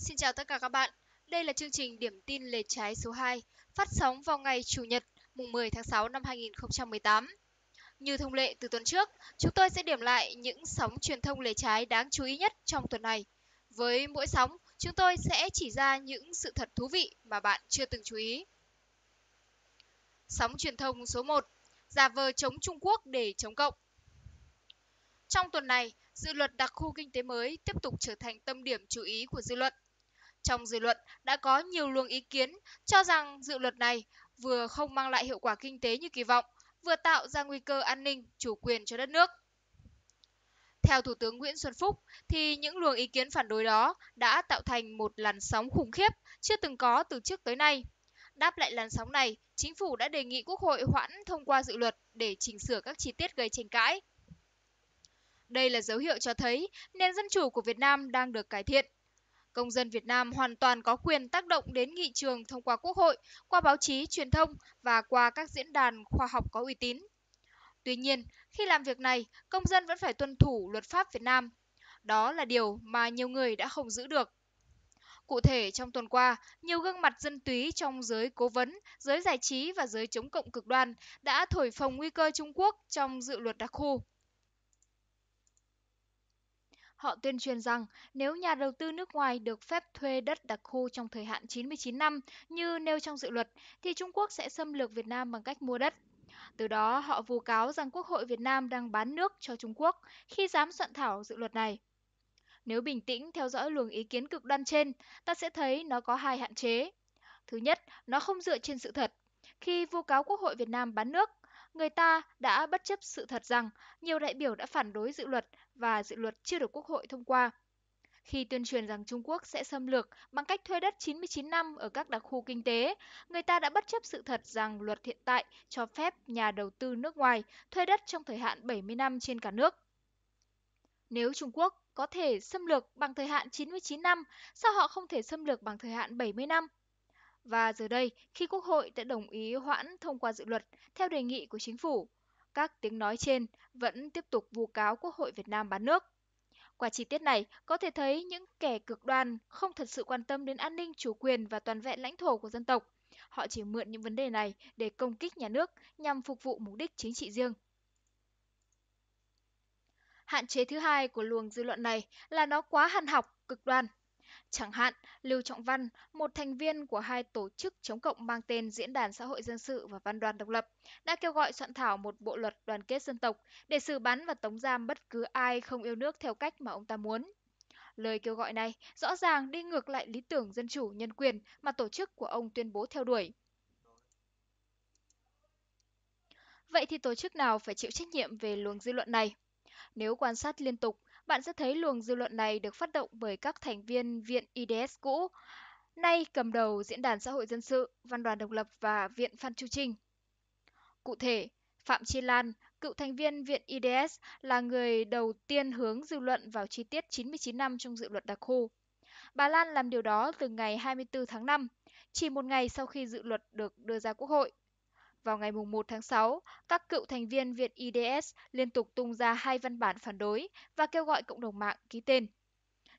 Xin chào tất cả các bạn. Đây là chương trình Điểm tin lề trái số 2, phát sóng vào ngày Chủ nhật, mùng 10 tháng 6 năm 2018. Như thông lệ từ tuần trước, chúng tôi sẽ điểm lại những sóng truyền thông lề trái đáng chú ý nhất trong tuần này. Với mỗi sóng, chúng tôi sẽ chỉ ra những sự thật thú vị mà bạn chưa từng chú ý. Sóng truyền thông số 1: Giả vờ chống Trung Quốc để chống cộng. Trong tuần này, dự luật đặc khu kinh tế mới tiếp tục trở thành tâm điểm chú ý của dư luận trong dư luận đã có nhiều luồng ý kiến cho rằng dự luật này vừa không mang lại hiệu quả kinh tế như kỳ vọng, vừa tạo ra nguy cơ an ninh, chủ quyền cho đất nước. Theo Thủ tướng Nguyễn Xuân Phúc, thì những luồng ý kiến phản đối đó đã tạo thành một làn sóng khủng khiếp chưa từng có từ trước tới nay. Đáp lại làn sóng này, chính phủ đã đề nghị Quốc hội hoãn thông qua dự luật để chỉnh sửa các chi tiết gây tranh cãi. Đây là dấu hiệu cho thấy nền dân chủ của Việt Nam đang được cải thiện, Công dân Việt Nam hoàn toàn có quyền tác động đến nghị trường thông qua Quốc hội, qua báo chí, truyền thông và qua các diễn đàn khoa học có uy tín. Tuy nhiên, khi làm việc này, công dân vẫn phải tuân thủ luật pháp Việt Nam. Đó là điều mà nhiều người đã không giữ được. Cụ thể, trong tuần qua, nhiều gương mặt dân túy trong giới cố vấn, giới giải trí và giới chống cộng cực đoan đã thổi phồng nguy cơ Trung Quốc trong dự luật đặc khu họ tuyên truyền rằng nếu nhà đầu tư nước ngoài được phép thuê đất đặc khu trong thời hạn 99 năm như nêu trong dự luật thì Trung Quốc sẽ xâm lược Việt Nam bằng cách mua đất. Từ đó, họ vu cáo rằng Quốc hội Việt Nam đang bán nước cho Trung Quốc khi dám soạn thảo dự luật này. Nếu bình tĩnh theo dõi luồng ý kiến cực đoan trên, ta sẽ thấy nó có hai hạn chế. Thứ nhất, nó không dựa trên sự thật. Khi vu cáo Quốc hội Việt Nam bán nước, người ta đã bất chấp sự thật rằng nhiều đại biểu đã phản đối dự luật và dự luật chưa được Quốc hội thông qua khi tuyên truyền rằng Trung Quốc sẽ xâm lược bằng cách thuê đất 99 năm ở các đặc khu kinh tế, người ta đã bất chấp sự thật rằng luật hiện tại cho phép nhà đầu tư nước ngoài thuê đất trong thời hạn 70 năm trên cả nước. Nếu Trung Quốc có thể xâm lược bằng thời hạn 99 năm, sao họ không thể xâm lược bằng thời hạn 70 năm? Và giờ đây, khi Quốc hội đã đồng ý hoãn thông qua dự luật theo đề nghị của chính phủ, các tiếng nói trên vẫn tiếp tục vu cáo Quốc hội Việt Nam bán nước. Qua chi tiết này, có thể thấy những kẻ cực đoan không thật sự quan tâm đến an ninh, chủ quyền và toàn vẹn lãnh thổ của dân tộc. Họ chỉ mượn những vấn đề này để công kích nhà nước nhằm phục vụ mục đích chính trị riêng. Hạn chế thứ hai của luồng dư luận này là nó quá hằn học, cực đoan. Chẳng hạn, Lưu Trọng Văn, một thành viên của hai tổ chức chống cộng mang tên Diễn đàn Xã hội Dân sự và Văn đoàn Độc lập, đã kêu gọi soạn thảo một bộ luật đoàn kết dân tộc để xử bắn và tống giam bất cứ ai không yêu nước theo cách mà ông ta muốn. Lời kêu gọi này rõ ràng đi ngược lại lý tưởng dân chủ nhân quyền mà tổ chức của ông tuyên bố theo đuổi. Vậy thì tổ chức nào phải chịu trách nhiệm về luồng dư luận này? Nếu quan sát liên tục, bạn sẽ thấy luồng dư luận này được phát động bởi các thành viên Viện IDS cũ, nay cầm đầu Diễn đàn Xã hội Dân sự, Văn đoàn Độc lập và Viện Phan Chu Trinh. Cụ thể, Phạm Chi Lan, cựu thành viên Viện IDS, là người đầu tiên hướng dư luận vào chi tiết 99 năm trong dự luật đặc khu. Bà Lan làm điều đó từ ngày 24 tháng 5, chỉ một ngày sau khi dự luật được đưa ra Quốc hội – vào ngày 1 tháng 6, các cựu thành viên Việt IDS liên tục tung ra hai văn bản phản đối và kêu gọi cộng đồng mạng ký tên.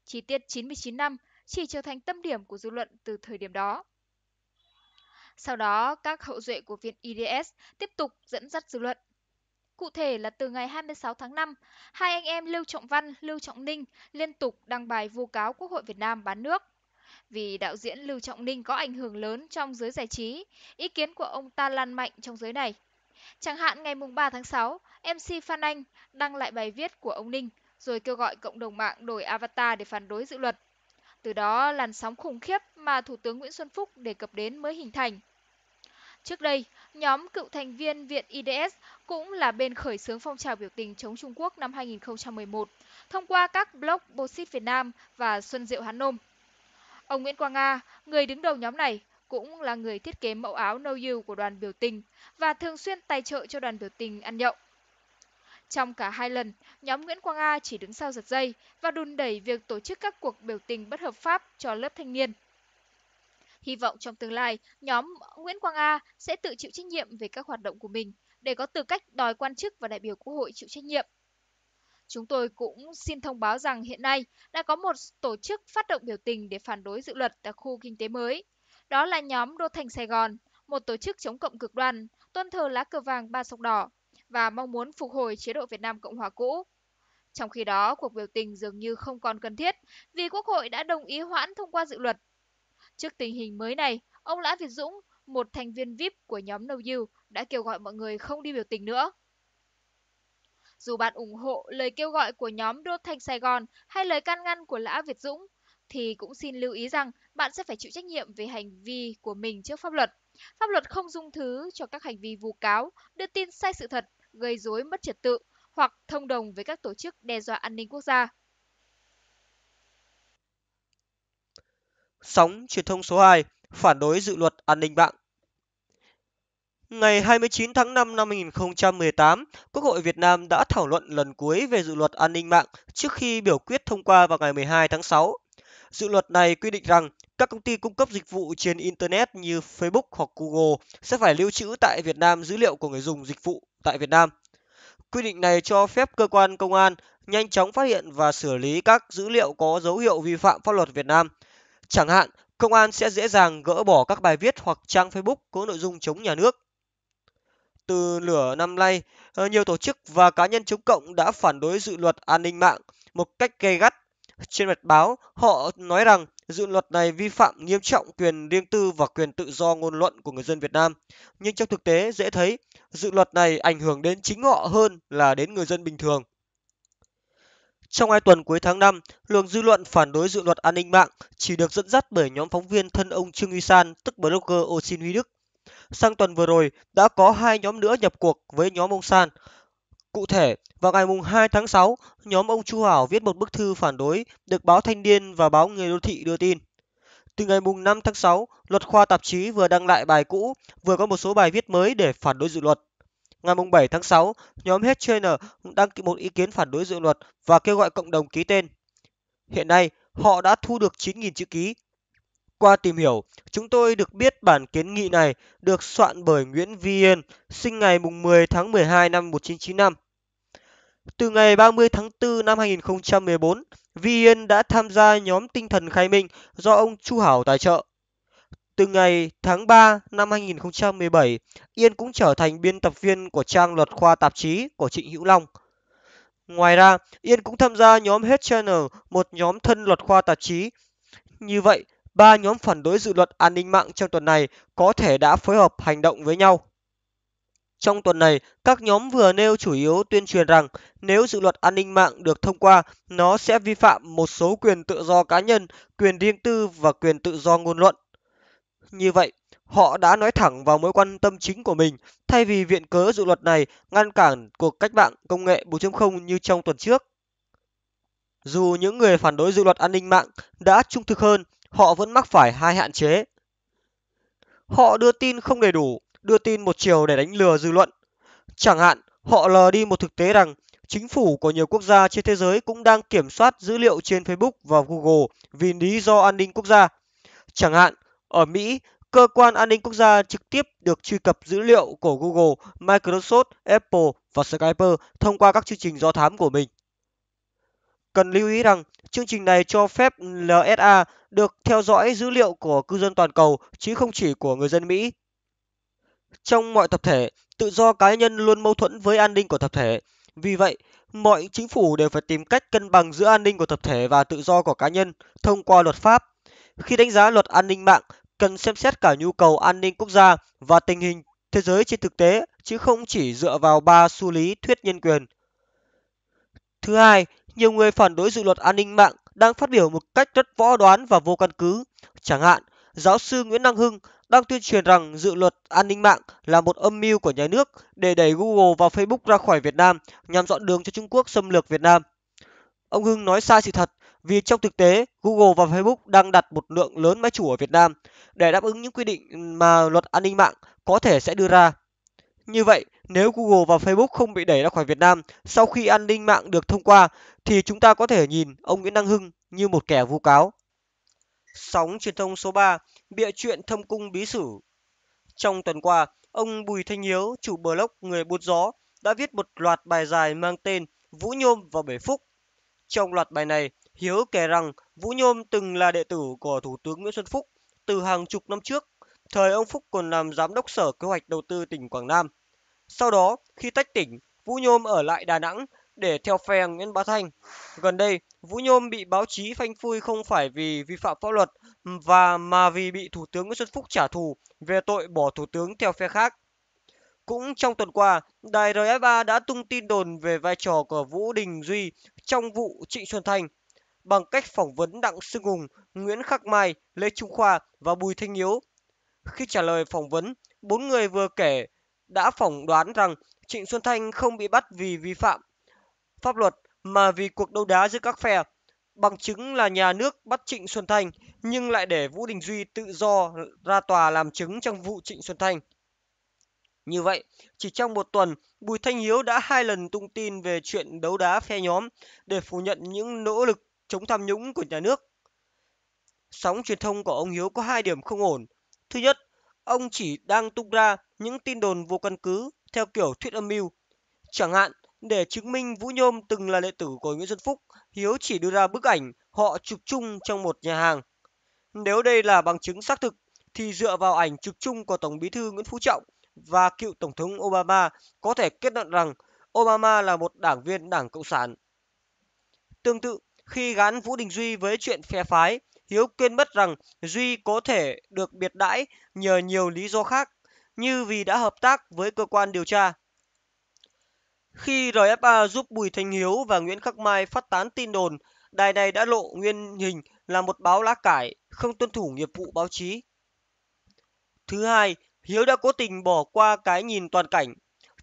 Chi tiết 99 năm chỉ trở thành tâm điểm của dư luận từ thời điểm đó. Sau đó, các hậu duệ của Viện IDS tiếp tục dẫn dắt dư luận. Cụ thể là từ ngày 26 tháng 5, hai anh em Lưu Trọng Văn, Lưu Trọng Ninh liên tục đăng bài vu cáo Quốc hội Việt Nam bán nước vì đạo diễn Lưu Trọng Ninh có ảnh hưởng lớn trong giới giải trí, ý kiến của ông ta lan mạnh trong giới này. Chẳng hạn ngày 3 tháng 6, MC Phan Anh đăng lại bài viết của ông Ninh rồi kêu gọi cộng đồng mạng đổi avatar để phản đối dự luật. Từ đó làn sóng khủng khiếp mà Thủ tướng Nguyễn Xuân Phúc đề cập đến mới hình thành. Trước đây, nhóm cựu thành viên Viện IDS cũng là bên khởi xướng phong trào biểu tình chống Trung Quốc năm 2011 thông qua các blog Bosit Việt Nam và Xuân Diệu Hán Nôm. Ông Nguyễn Quang Nga, người đứng đầu nhóm này, cũng là người thiết kế mẫu áo No You của đoàn biểu tình và thường xuyên tài trợ cho đoàn biểu tình ăn nhậu. Trong cả hai lần, nhóm Nguyễn Quang A chỉ đứng sau giật dây và đùn đẩy việc tổ chức các cuộc biểu tình bất hợp pháp cho lớp thanh niên. Hy vọng trong tương lai, nhóm Nguyễn Quang A sẽ tự chịu trách nhiệm về các hoạt động của mình để có tư cách đòi quan chức và đại biểu quốc hội chịu trách nhiệm chúng tôi cũng xin thông báo rằng hiện nay đã có một tổ chức phát động biểu tình để phản đối dự luật tại khu kinh tế mới đó là nhóm đô thành sài gòn một tổ chức chống cộng cực đoan tôn thờ lá cờ vàng ba sọc đỏ và mong muốn phục hồi chế độ việt nam cộng hòa cũ trong khi đó cuộc biểu tình dường như không còn cần thiết vì quốc hội đã đồng ý hoãn thông qua dự luật trước tình hình mới này ông lã việt dũng một thành viên vip của nhóm no you đã kêu gọi mọi người không đi biểu tình nữa dù bạn ủng hộ lời kêu gọi của nhóm đốt thanh sài gòn hay lời can ngăn của lã việt dũng thì cũng xin lưu ý rằng bạn sẽ phải chịu trách nhiệm về hành vi của mình trước pháp luật pháp luật không dung thứ cho các hành vi vu cáo đưa tin sai sự thật gây rối mất trật tự hoặc thông đồng với các tổ chức đe dọa an ninh quốc gia Sóng truyền thông số 2 phản đối dự luật an ninh mạng Ngày 29 tháng 5 năm 2018, Quốc hội Việt Nam đã thảo luận lần cuối về dự luật an ninh mạng trước khi biểu quyết thông qua vào ngày 12 tháng 6. Dự luật này quy định rằng các công ty cung cấp dịch vụ trên Internet như Facebook hoặc Google sẽ phải lưu trữ tại Việt Nam dữ liệu của người dùng dịch vụ tại Việt Nam. Quy định này cho phép cơ quan công an nhanh chóng phát hiện và xử lý các dữ liệu có dấu hiệu vi phạm pháp luật Việt Nam. Chẳng hạn, công an sẽ dễ dàng gỡ bỏ các bài viết hoặc trang Facebook có nội dung chống nhà nước từ nửa năm nay, ờ, nhiều tổ chức và cá nhân chống cộng đã phản đối dự luật an ninh mạng một cách gay gắt. Trên mặt báo, họ nói rằng dự luật này vi phạm nghiêm trọng quyền riêng tư và quyền tự do ngôn luận của người dân Việt Nam. Nhưng trong thực tế dễ thấy, dự luật này ảnh hưởng đến chính họ hơn là đến người dân bình thường. Trong hai tuần cuối tháng 5, luồng dư luận phản đối dự luật an ninh mạng chỉ được dẫn dắt bởi nhóm phóng viên thân ông Trương Huy San, tức blogger Ô Xin Huy Đức, sang tuần vừa rồi đã có hai nhóm nữa nhập cuộc với nhóm ông San. Cụ thể, vào ngày 2 tháng 6, nhóm ông Chu Hảo viết một bức thư phản đối được báo Thanh niên và báo Người đô thị đưa tin. Từ ngày 5 tháng 6, luật khoa tạp chí vừa đăng lại bài cũ, vừa có một số bài viết mới để phản đối dự luật. Ngày 7 tháng 6, nhóm Hết Trainer đăng ký một ý kiến phản đối dự luật và kêu gọi cộng đồng ký tên. Hiện nay, họ đã thu được 9.000 chữ ký qua tìm hiểu, chúng tôi được biết bản kiến nghị này được soạn bởi Nguyễn Vi Yên, sinh ngày 10 tháng 12 năm 1995. Từ ngày 30 tháng 4 năm 2014, Vi Yên đã tham gia nhóm tinh thần khai minh do ông Chu Hảo tài trợ. Từ ngày tháng 3 năm 2017, Yên cũng trở thành biên tập viên của trang luật khoa tạp chí của Trịnh Hữu Long. Ngoài ra, Yên cũng tham gia nhóm Hết Channel, một nhóm thân luật khoa tạp chí. Như vậy, ba nhóm phản đối dự luật an ninh mạng trong tuần này có thể đã phối hợp hành động với nhau. Trong tuần này, các nhóm vừa nêu chủ yếu tuyên truyền rằng nếu dự luật an ninh mạng được thông qua, nó sẽ vi phạm một số quyền tự do cá nhân, quyền riêng tư và quyền tự do ngôn luận. Như vậy, họ đã nói thẳng vào mối quan tâm chính của mình thay vì viện cớ dự luật này ngăn cản cuộc cách mạng công nghệ 4.0 như trong tuần trước. Dù những người phản đối dự luật an ninh mạng đã trung thực hơn họ vẫn mắc phải hai hạn chế. Họ đưa tin không đầy đủ, đưa tin một chiều để đánh lừa dư luận. Chẳng hạn, họ lờ đi một thực tế rằng chính phủ của nhiều quốc gia trên thế giới cũng đang kiểm soát dữ liệu trên Facebook và Google vì lý do an ninh quốc gia. Chẳng hạn, ở Mỹ, cơ quan an ninh quốc gia trực tiếp được truy cập dữ liệu của Google, Microsoft, Apple và Skype thông qua các chương trình do thám của mình cần lưu ý rằng chương trình này cho phép LSA được theo dõi dữ liệu của cư dân toàn cầu chứ không chỉ của người dân Mỹ. Trong mọi tập thể, tự do cá nhân luôn mâu thuẫn với an ninh của tập thể. Vì vậy, mọi chính phủ đều phải tìm cách cân bằng giữa an ninh của tập thể và tự do của cá nhân thông qua luật pháp. Khi đánh giá luật an ninh mạng, cần xem xét cả nhu cầu an ninh quốc gia và tình hình thế giới trên thực tế chứ không chỉ dựa vào ba xu lý thuyết nhân quyền. Thứ hai, nhiều người phản đối dự luật an ninh mạng đang phát biểu một cách rất võ đoán và vô căn cứ. Chẳng hạn, giáo sư Nguyễn Đăng Hưng đang tuyên truyền rằng dự luật an ninh mạng là một âm mưu của nhà nước để đẩy Google và Facebook ra khỏi Việt Nam nhằm dọn đường cho Trung Quốc xâm lược Việt Nam. Ông Hưng nói sai sự thật vì trong thực tế Google và Facebook đang đặt một lượng lớn máy chủ ở Việt Nam để đáp ứng những quy định mà luật an ninh mạng có thể sẽ đưa ra. Như vậy, nếu Google và Facebook không bị đẩy ra khỏi Việt Nam sau khi an ninh mạng được thông qua thì chúng ta có thể nhìn ông Nguyễn Đăng Hưng như một kẻ vu cáo. Sóng truyền thông số 3, bịa chuyện thâm cung bí sử. Trong tuần qua, ông Bùi Thanh Hiếu, chủ blog Người Bút Gió, đã viết một loạt bài dài mang tên Vũ Nhôm và Bể Phúc. Trong loạt bài này, Hiếu kể rằng Vũ Nhôm từng là đệ tử của Thủ tướng Nguyễn Xuân Phúc từ hàng chục năm trước, thời ông Phúc còn làm giám đốc Sở Kế hoạch Đầu tư tỉnh Quảng Nam sau đó khi tách tỉnh vũ nhôm ở lại đà nẵng để theo phe nguyễn bá thanh gần đây vũ nhôm bị báo chí phanh phui không phải vì vi phạm pháp luật và mà vì bị thủ tướng nguyễn xuân phúc trả thù về tội bỏ thủ tướng theo phe khác cũng trong tuần qua, đài RFA đã tung tin đồn về vai trò của Vũ Đình Duy trong vụ Trịnh Xuân Thanh bằng cách phỏng vấn Đặng Sương Hùng, Nguyễn Khắc Mai, Lê Trung Khoa và Bùi Thanh Hiếu. Khi trả lời phỏng vấn, bốn người vừa kể đã phỏng đoán rằng Trịnh Xuân Thanh không bị bắt vì vi phạm pháp luật mà vì cuộc đấu đá giữa các phe. Bằng chứng là nhà nước bắt Trịnh Xuân Thanh nhưng lại để Vũ Đình Duy tự do ra tòa làm chứng trong vụ Trịnh Xuân Thanh. Như vậy, chỉ trong một tuần, Bùi Thanh Hiếu đã hai lần tung tin về chuyện đấu đá phe nhóm để phủ nhận những nỗ lực chống tham nhũng của nhà nước. Sóng truyền thông của ông Hiếu có hai điểm không ổn. Thứ nhất, ông chỉ đang tung ra những tin đồn vô căn cứ theo kiểu thuyết âm mưu. Chẳng hạn, để chứng minh Vũ Nhôm từng là đệ tử của Nguyễn Xuân Phúc, Hiếu chỉ đưa ra bức ảnh họ chụp chung trong một nhà hàng. Nếu đây là bằng chứng xác thực, thì dựa vào ảnh chụp chung của Tổng bí thư Nguyễn Phú Trọng và cựu Tổng thống Obama có thể kết luận rằng Obama là một đảng viên Đảng Cộng sản. Tương tự, khi gắn Vũ Đình Duy với chuyện phe phái, Hiếu quên mất rằng Duy có thể được biệt đãi nhờ nhiều lý do khác như vì đã hợp tác với cơ quan điều tra. Khi RFA giúp Bùi Thành Hiếu và Nguyễn Khắc Mai phát tán tin đồn, đài này đã lộ nguyên hình là một báo lá cải, không tuân thủ nghiệp vụ báo chí. Thứ hai, Hiếu đã cố tình bỏ qua cái nhìn toàn cảnh.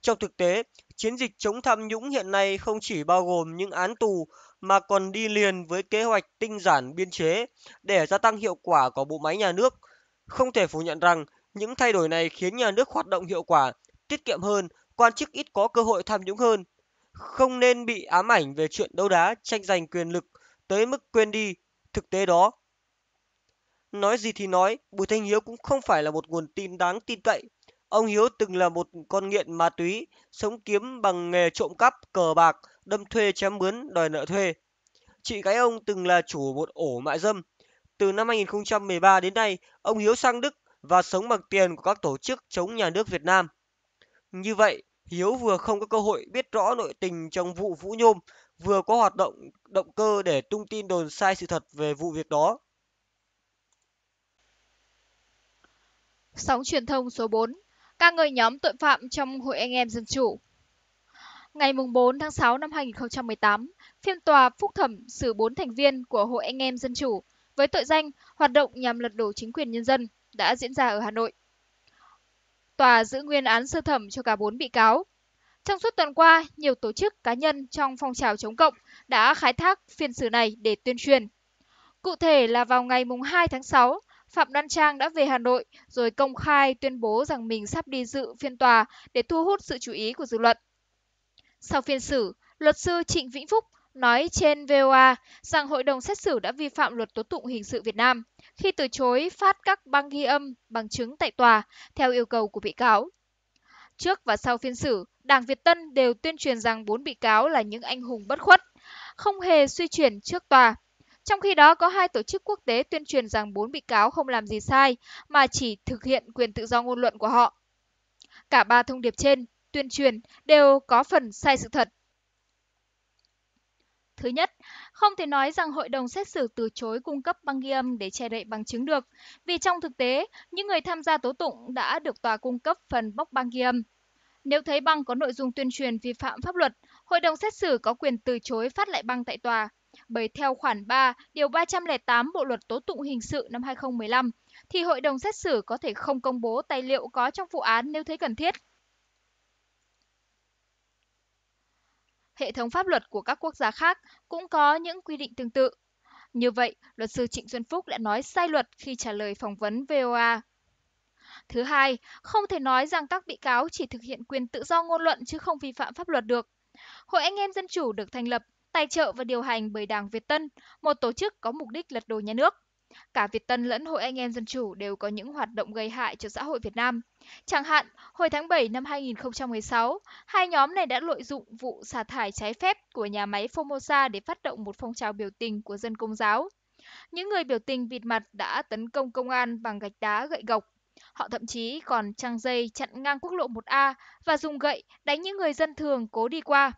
Trong thực tế, chiến dịch chống tham nhũng hiện nay không chỉ bao gồm những án tù mà còn đi liền với kế hoạch tinh giản biên chế để gia tăng hiệu quả của bộ máy nhà nước. Không thể phủ nhận rằng những thay đổi này khiến nhà nước hoạt động hiệu quả tiết kiệm hơn quan chức ít có cơ hội tham nhũng hơn không nên bị ám ảnh về chuyện đấu đá tranh giành quyền lực tới mức quên đi thực tế đó nói gì thì nói bùi thanh hiếu cũng không phải là một nguồn tin đáng tin cậy ông hiếu từng là một con nghiện ma túy sống kiếm bằng nghề trộm cắp cờ bạc đâm thuê chém mướn đòi nợ thuê chị gái ông từng là chủ một ổ mại dâm từ năm 2013 đến nay ông hiếu sang đức và sống bằng tiền của các tổ chức chống nhà nước Việt Nam. Như vậy, Hiếu vừa không có cơ hội biết rõ nội tình trong vụ Vũ Nhôm, vừa có hoạt động động cơ để tung tin đồn sai sự thật về vụ việc đó. Sóng truyền thông số 4 Các người nhóm tội phạm trong Hội Anh em Dân Chủ Ngày 4 tháng 6 năm 2018, phiên tòa phúc thẩm xử 4 thành viên của Hội Anh em Dân Chủ với tội danh hoạt động nhằm lật đổ chính quyền nhân dân đã diễn ra ở Hà Nội. Tòa giữ nguyên án sơ thẩm cho cả 4 bị cáo. Trong suốt tuần qua, nhiều tổ chức cá nhân trong phong trào chống cộng đã khai thác phiên xử này để tuyên truyền. Cụ thể là vào ngày 2 tháng 6, Phạm Đoan Trang đã về Hà Nội rồi công khai tuyên bố rằng mình sắp đi dự phiên tòa để thu hút sự chú ý của dư luận. Sau phiên xử, luật sư Trịnh Vĩnh Phúc nói trên voa rằng hội đồng xét xử đã vi phạm luật tố tụng hình sự việt nam khi từ chối phát các băng ghi âm bằng chứng tại tòa theo yêu cầu của bị cáo trước và sau phiên xử đảng việt tân đều tuyên truyền rằng bốn bị cáo là những anh hùng bất khuất không hề suy chuyển trước tòa trong khi đó có hai tổ chức quốc tế tuyên truyền rằng bốn bị cáo không làm gì sai mà chỉ thực hiện quyền tự do ngôn luận của họ cả ba thông điệp trên tuyên truyền đều có phần sai sự thật Thứ nhất, không thể nói rằng hội đồng xét xử từ chối cung cấp băng ghi âm để che đậy bằng chứng được, vì trong thực tế, những người tham gia tố tụng đã được tòa cung cấp phần bóc băng ghi âm. Nếu thấy băng có nội dung tuyên truyền vi phạm pháp luật, hội đồng xét xử có quyền từ chối phát lại băng tại tòa. Bởi theo khoản 3, điều 308 Bộ luật tố tụng hình sự năm 2015, thì hội đồng xét xử có thể không công bố tài liệu có trong vụ án nếu thấy cần thiết. hệ thống pháp luật của các quốc gia khác cũng có những quy định tương tự. Như vậy, luật sư Trịnh Xuân Phúc đã nói sai luật khi trả lời phỏng vấn VOA. Thứ hai, không thể nói rằng các bị cáo chỉ thực hiện quyền tự do ngôn luận chứ không vi phạm pháp luật được. Hội Anh em Dân Chủ được thành lập, tài trợ và điều hành bởi Đảng Việt Tân, một tổ chức có mục đích lật đổ nhà nước cả Việt Tân lẫn Hội Anh em Dân chủ đều có những hoạt động gây hại cho xã hội Việt Nam. Chẳng hạn, hồi tháng 7 năm 2016, hai nhóm này đã lợi dụng vụ xả thải trái phép của nhà máy Formosa để phát động một phong trào biểu tình của dân công giáo. Những người biểu tình bịt mặt đã tấn công công an bằng gạch đá gậy gộc. Họ thậm chí còn trăng dây chặn ngang quốc lộ 1A và dùng gậy đánh những người dân thường cố đi qua.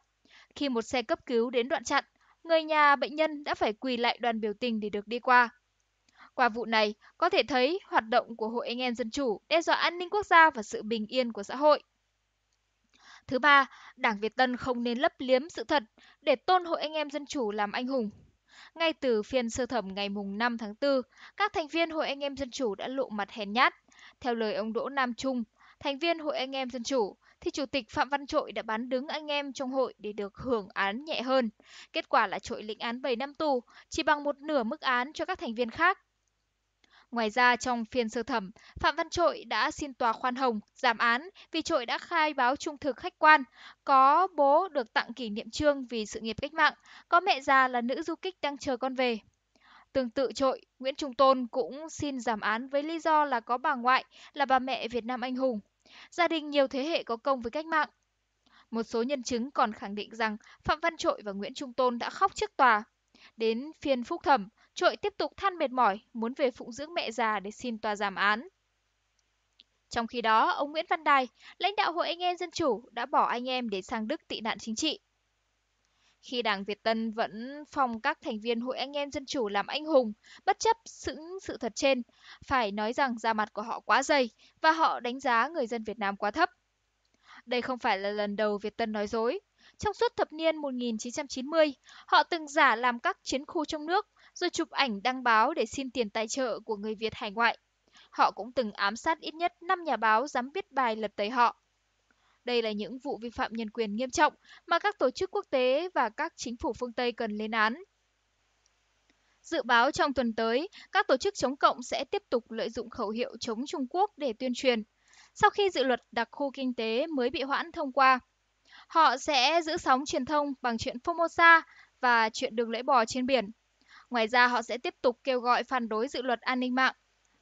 Khi một xe cấp cứu đến đoạn chặn, người nhà bệnh nhân đã phải quỳ lại đoàn biểu tình để được đi qua qua vụ này có thể thấy hoạt động của hội anh em dân chủ đe dọa an ninh quốc gia và sự bình yên của xã hội thứ ba đảng việt tân không nên lấp liếm sự thật để tôn hội anh em dân chủ làm anh hùng ngay từ phiên sơ thẩm ngày 5 tháng 4, các thành viên Hội Anh em Dân Chủ đã lộ mặt hèn nhát. Theo lời ông Đỗ Nam Trung, thành viên Hội Anh em Dân Chủ, thì Chủ tịch Phạm Văn Trội đã bán đứng anh em trong hội để được hưởng án nhẹ hơn. Kết quả là Trội lĩnh án 7 năm tù, chỉ bằng một nửa mức án cho các thành viên khác ngoài ra trong phiên sơ thẩm phạm văn trội đã xin tòa khoan hồng giảm án vì trội đã khai báo trung thực khách quan có bố được tặng kỷ niệm trương vì sự nghiệp cách mạng có mẹ già là nữ du kích đang chờ con về Tương tự trội, Nguyễn Trung Tôn cũng xin giảm án với lý do là có bà ngoại là bà mẹ Việt Nam anh hùng, gia đình nhiều thế hệ có công với cách mạng. Một số nhân chứng còn khẳng định rằng Phạm Văn Trội và Nguyễn Trung Tôn đã khóc trước tòa. Đến phiên phúc thẩm, Trội tiếp tục than mệt mỏi, muốn về phụng dưỡng mẹ già để xin tòa giảm án. Trong khi đó, ông Nguyễn Văn Đài, lãnh đạo Hội Anh em Dân Chủ, đã bỏ anh em để sang Đức tị nạn chính trị. Khi Đảng Việt Tân vẫn phong các thành viên Hội Anh em Dân Chủ làm anh hùng, bất chấp sự sự thật trên, phải nói rằng da mặt của họ quá dày và họ đánh giá người dân Việt Nam quá thấp. Đây không phải là lần đầu Việt Tân nói dối. Trong suốt thập niên 1990, họ từng giả làm các chiến khu trong nước, rồi chụp ảnh đăng báo để xin tiền tài trợ của người Việt hải ngoại. Họ cũng từng ám sát ít nhất 5 nhà báo dám viết bài lật tẩy họ. Đây là những vụ vi phạm nhân quyền nghiêm trọng mà các tổ chức quốc tế và các chính phủ phương Tây cần lên án. Dự báo trong tuần tới, các tổ chức chống cộng sẽ tiếp tục lợi dụng khẩu hiệu chống Trung Quốc để tuyên truyền. Sau khi dự luật đặc khu kinh tế mới bị hoãn thông qua, họ sẽ giữ sóng truyền thông bằng chuyện Formosa và chuyện đường lưỡi bò trên biển ngoài ra họ sẽ tiếp tục kêu gọi phản đối dự luật an ninh mạng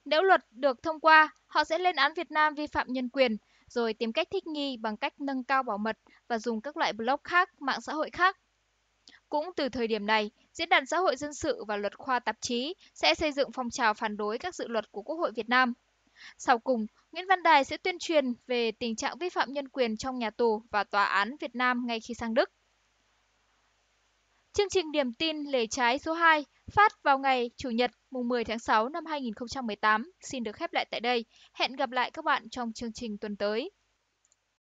nếu luật được thông qua họ sẽ lên án việt nam vi phạm nhân quyền rồi tìm cách thích nghi bằng cách nâng cao bảo mật và dùng các loại blog khác mạng xã hội khác cũng từ thời điểm này, Diễn đàn Xã hội Dân sự và Luật khoa tạp chí sẽ xây dựng phong trào phản đối các dự luật của Quốc hội Việt Nam. Sau cùng, Nguyễn Văn Đài sẽ tuyên truyền về tình trạng vi phạm nhân quyền trong nhà tù và tòa án Việt Nam ngay khi sang Đức. Chương trình điểm tin lề trái số 2 phát vào ngày Chủ nhật mùng 10 tháng 6 năm 2018 xin được khép lại tại đây. Hẹn gặp lại các bạn trong chương trình tuần tới.